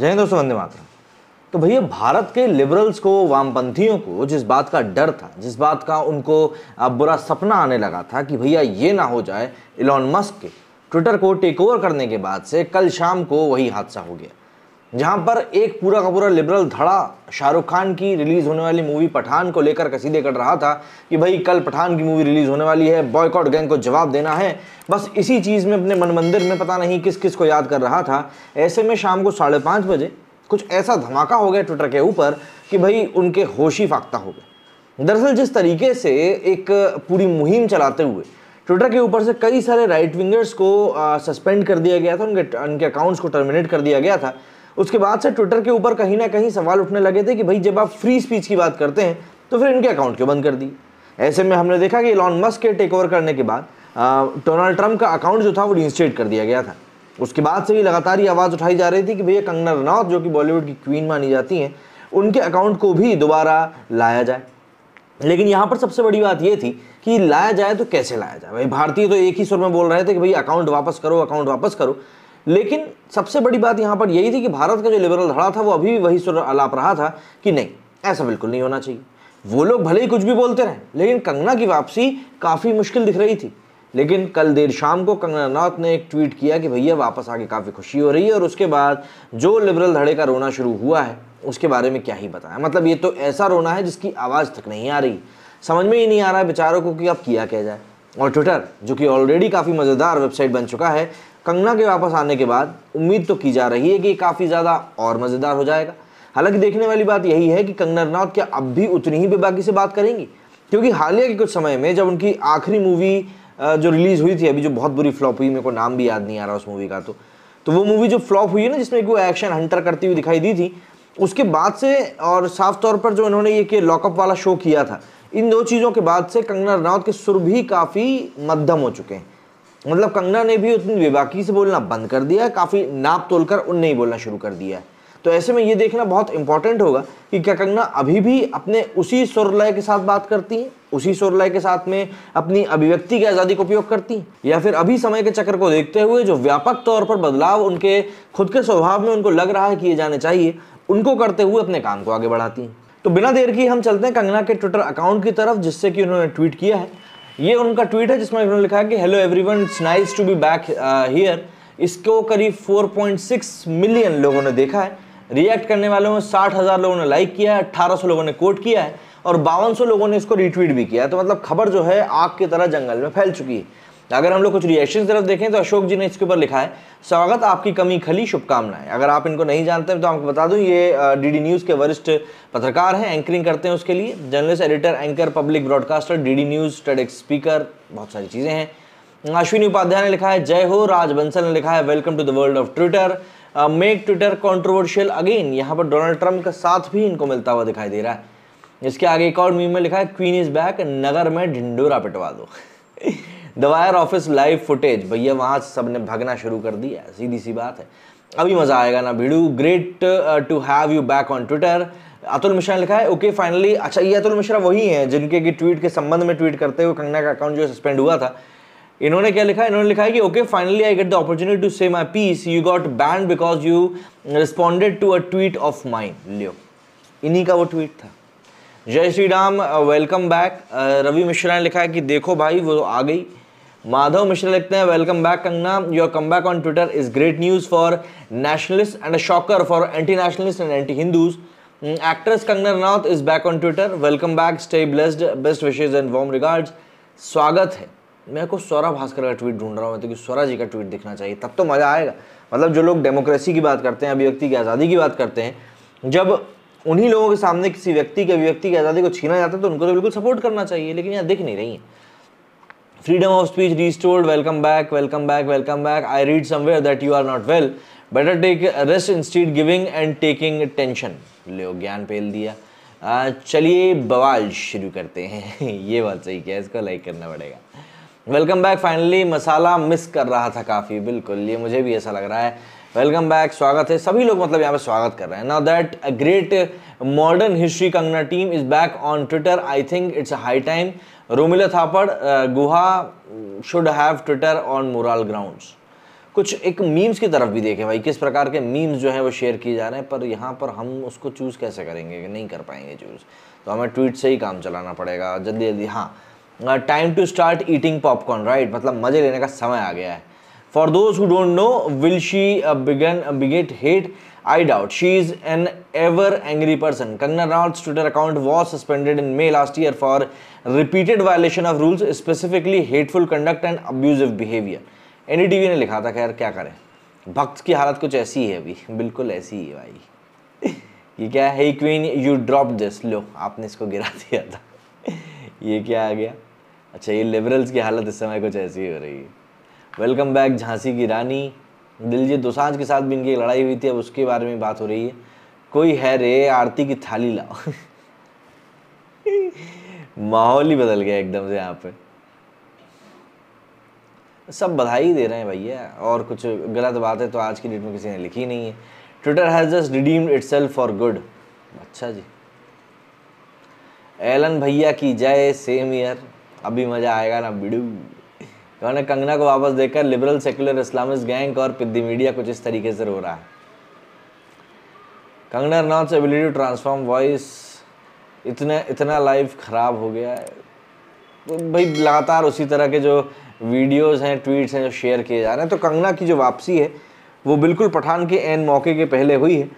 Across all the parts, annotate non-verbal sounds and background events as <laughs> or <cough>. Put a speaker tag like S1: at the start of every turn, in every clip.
S1: जय हिंद दोस्तों वंदे मातरम तो भैया भारत के लिबरल्स को वामपंथियों को जिस बात का डर था जिस बात का उनको बुरा सपना आने लगा था कि भैया ये ना हो जाए इलॉन मस्क के ट्विटर को टेक ओवर करने के बाद से कल शाम को वही हादसा हो गया जहां पर एक पूरा का पूरा लिबरल धड़ा शाहरुख खान की रिलीज़ होने वाली मूवी पठान को लेकर कसीदे कर रहा था कि भाई कल पठान की मूवी रिलीज़ होने वाली है बॉयकॉट गैंग को जवाब देना है बस इसी चीज़ में अपने मन मंदिर में पता नहीं किस किस को याद कर रहा था ऐसे में शाम को साढ़े पाँच बजे कुछ ऐसा धमाका हो गया ट्विटर के ऊपर कि भाई उनके होश ही फाख्ता हो गए दरअसल जिस तरीके से एक पूरी मुहिम चलाते हुए ट्विटर के ऊपर से कई सारे राइट विंगर्स को सस्पेंड कर दिया गया था उनके उनके अकाउंट्स को टर्मिनेट कर दिया गया था उसके बाद से ट्विटर के ऊपर कहीं ना कहीं सवाल उठने लगे थे कि भाई जब आप फ्री स्पीच की बात करते हैं तो फिर इनके अकाउंट क्यों बंद कर दिए ऐसे में हमने देखा कि इलॉन मस्क के टेक ओवर करने के बाद डोनाल्ड ट्रंप का अकाउंट जो था वो रिंस्टेट कर दिया गया था उसके बाद से भी लगातार ये आवाज़ उठाई जा रही थी कि भैया कंगना रनौत जो कि बॉलीवुड की क्वीन मानी जाती हैं उनके अकाउंट को भी दोबारा लाया जाए लेकिन यहाँ पर सबसे बड़ी बात ये थी कि लाया जाए तो कैसे लाया जाए भाई भारतीय तो एक ही सुर में बोल रहे थे कि भाई अकाउंट वापस करो अकाउंट वापस करो लेकिन सबसे बड़ी बात यहाँ पर यही थी कि भारत का जो लिबरल धड़ा था वो अभी भी वही सुर अलाप रहा था कि नहीं ऐसा बिल्कुल नहीं होना चाहिए वो लोग भले ही कुछ भी बोलते रहे लेकिन कंगना की वापसी काफ़ी मुश्किल दिख रही थी लेकिन कल देर शाम को कंगना नाथ ने एक ट्वीट किया कि भैया वापस आके काफ़ी खुशी हो रही है और उसके बाद जो लिबरल धड़े का रोना शुरू हुआ है उसके बारे में क्या ही बताया मतलब ये तो ऐसा रोना है जिसकी आवाज़ तक नहीं आ रही समझ में ही नहीं आ रहा है बेचारों को कि अब किया क्या जाए और ट्विटर जो कि ऑलरेडी काफ़ी मज़ेदार वेबसाइट बन चुका है कंगना के वापस आने के बाद उम्मीद तो की जा रही है कि काफ़ी ज़्यादा और मज़ेदार हो जाएगा हालांकि देखने वाली बात यही है कि कंगना रनौत क्या अब भी उतनी ही बेबाकी से बात करेंगी क्योंकि हालिया के कुछ समय में जब उनकी आखिरी मूवी जो रिलीज़ हुई थी अभी जो बहुत बुरी फ्लॉप हुई मेरे को नाम भी याद नहीं आ रहा उस मूवी का तो तो वो मूवी जो फ्लॉप हुई है ना जिसमें वो एक्शन हंटर करती हुई दिखाई दी थी उसके बाद से और साफ तौर पर जो इन्होंने ये कि लॉकअप वाला शो किया था इन दो चीज़ों के बाद से कंगना रनौत के सुर भी काफ़ी मध्यम हो चुके हैं मतलब कंगना ने भी उतनी बेबाकी से बोलना बंद कर दिया है काफ़ी नाप तोल कर उन नहीं बोलना शुरू कर दिया है तो ऐसे में ये देखना बहुत इंपॉर्टेंट होगा कि क्या कंगना अभी भी अपने उसी स्वर लय के साथ बात करती हैं उसी स्वर लय के साथ में अपनी अभिव्यक्ति की आज़ादी का उपयोग करती हैं या फिर अभी समय के चक्कर को देखते हुए जो व्यापक तौर पर बदलाव उनके खुद के स्वभाव में उनको लग रहा है किए जाने चाहिए उनको करते हुए अपने काम को आगे बढ़ाती हैं तो बिना देर की हम चलते हैं कंगना के ट्विटर अकाउंट की तरफ जिससे कि उन्होंने ट्वीट किया है ये उनका ट्वीट है जिसमें उन्होंने लिखा है कि hello everyone it's nice to be back here इसको करीब 4.6 मिलियन लोगों ने देखा है रिएक्ट करने वालों में साठ हज़ार लोगों ने लाइक किया है अट्ठारह लोगों ने कोट किया है और बावन लोगों ने इसको रिट्वीट भी किया है तो मतलब खबर जो है आग की तरह जंगल में फैल चुकी है अगर हम लोग कुछ रिएक्शन तरफ देखें तो अशोक जी ने इसके ऊपर लिखा है स्वागत आपकी कमी खली शुभकामनाएं अगर आप इनको नहीं जानते हैं तो आपको बता दूं ये डीडी न्यूज़ के वरिष्ठ पत्रकार हैं एंकरिंग करते हैं उसके लिए journalist editor anchor public broadcaster DD news TEDx speaker बहुत सारी चीज़ें हैं अश्विनी उपाध्याय ने लिखा है जय हो राज बंसल ने लिखा है welcome to the world of Twitter make Twitter controversial again यहाँ पर डोनाल्ड ट्रंप का साथ भी इनको मिलता हुआ दिखाई दे रहा है इसके आगे एक और मीम में लिखा है क्वीन इज बैक नगर में ढिंडोरा पिटवा दो <laughs> the Wire office live footage भैया वहाँ सब ने भगना शुरू कर दिया सीधी सी बात है अभी मज़ा आएगा ना भिड़ू great to have you back on Twitter Atul Mishra ने लिखा है ओके फाइनली अच्छा ये अतुल मिश्रा वही हैं जिनके कि ट्वीट के संबंध में ट्वीट करते हुए कंगना का अकाउंट जो सस्पेंड हुआ था इन्होंने क्या लिखा इन्होंने लिखा है कि okay finally I get the opportunity to say my piece you got banned because you responded to a tweet of mine लियो इन्हीं का वो ट्वीट था जय श्री राम वेलकम बैक रवि मिश्रा ने लिखा है कि देखो भाई वो आ गई माधव मिश्र लिखते हैं welcome back Kangana your comeback on Twitter is great news for nationalist and a shocker for anti nationalist and anti Hindus actress Kangana Ranaut is back on Twitter welcome back stay blessed best wishes and warm regards स्वागत है मेरे को सौरा भास्कर का tweet ढूंढ रहा हूँ तो क्योंकि सौरा स्वरा जी का ट्वीट दिखना चाहिए तब तो मज़ा आएगा मतलब जो लोग डेमोक्रेसी की बात करते हैं अभिव्यक्ति की आज़ादी की बात करते हैं जब उन्हीं लोगों के सामने किसी व्यक्ति के अभिव्यक्ति की आज़ादी को छीना जाता है तो उनको तो बिल्कुल सपोर्ट करना चाहिए लेकिन यहाँ दिख नहीं रही है freedom of speech restored welcome back welcome back welcome back I read somewhere that you are not well better take rest instead giving and taking tension लियो ज्ञान पेल दिया चलिए बवाल शुरू करते हैं <laughs> ये बात सही क्या है इसको लाइक करना पड़ेगा वेलकम बैक फाइनली मसाला मिस कर रहा था काफ़ी बिल्कुल ये मुझे भी ऐसा लग रहा है वेलकम बैक स्वागत है सभी लोग मतलब यहाँ पे स्वागत कर रहे हैं now that a great modern history Kangana team is back on Twitter I think it's a high time Romila Thapar Guha should have Twitter on moral grounds कुछ एक मीम्स की तरफ भी देखें भाई किस प्रकार के मीम्स जो है वो शेयर किए जा रहे हैं पर यहाँ पर हम उसको चूज़ कैसे करेंगे नहीं कर पाएंगे चूज़ तो हमें ट्वीट से ही काम चलाना पड़ेगा जल्दी जल्दी हाँ time to start eating popcorn right मतलब मज़े लेने का समय आ गया है for those who don't know will she begin beget hate I doubt she is an ever angry person Kangana Ranaut's Twitter account was suspended in May last year for repeated violation of rules specifically hateful conduct and abusive behaviour एन ने लिखा था खैर क्या करें भक्त की हालत कुछ ऐसी है अभी <laughs> बिल्कुल ऐसी ही है भाई <laughs> ये क्या है क्वीन यू ड्रॉप दिस लो आपने इसको गिरा दिया था <laughs> ये क्या आ गया अच्छा ये लिबरल्स की हालत इस समय कुछ ऐसी हो रही है वेलकम बैक झांसी की रानी दिलजीत दोसांझ के साथ भी इनकी लड़ाई हुई थी अब उसके बारे में बात हो रही है कोई है रे आरती की थाली लाओ <laughs> माहौल ही बदल गया एकदम से यहाँ पे सब बधाई दे रहे हैं भैया और कुछ गलत बात है तो आज की डेट में किसी ने लिखी नहीं है Twitter has just redeemed it for good अच्छा जी एलन भैया की जय सेम ईयर अभी मज़ा आएगा ना बिडू उन्होंने कंगना को वापस देखकर लिबरल सेकुलर इस्लामिस्ट गैंग और पिद्दी मीडिया कुछ इस तरीके से रो रहा है Kangana Ranaut's ability to transform voice इतने इतना लाइफ ख़राब हो गया है तो भाई लगातार उसी तरह के जो वीडियोस हैं ट्वीट्स हैं जो शेयर किए जा रहे हैं तो कंगना की जो वापसी है वो बिल्कुल पठान के एन मौके के पहले हुई है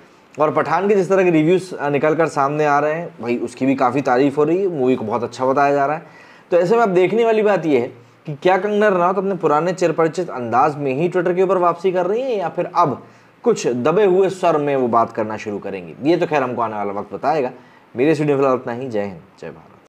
S1: और पठान के जिस तरह के रिव्यूज़ निकल कर सामने आ रहे हैं भाई उसकी भी काफ़ी तारीफ़ हो रही है मूवी को बहुत अच्छा बताया जा रहा है तो ऐसे में अब देखने वाली बात यह है कि क्या कंगना रनौत अपने पुराने चिरपरिचित अंदाज में ही ट्विटर के ऊपर वापसी कर रही है या फिर अब कुछ दबे हुए स्वर में वो बात करना शुरू करेंगी ये तो खैर हमको आने वाला वक्त बताएगा मेरे स्टूडियो फिलहाल उतना ही जय हिंद जय भारत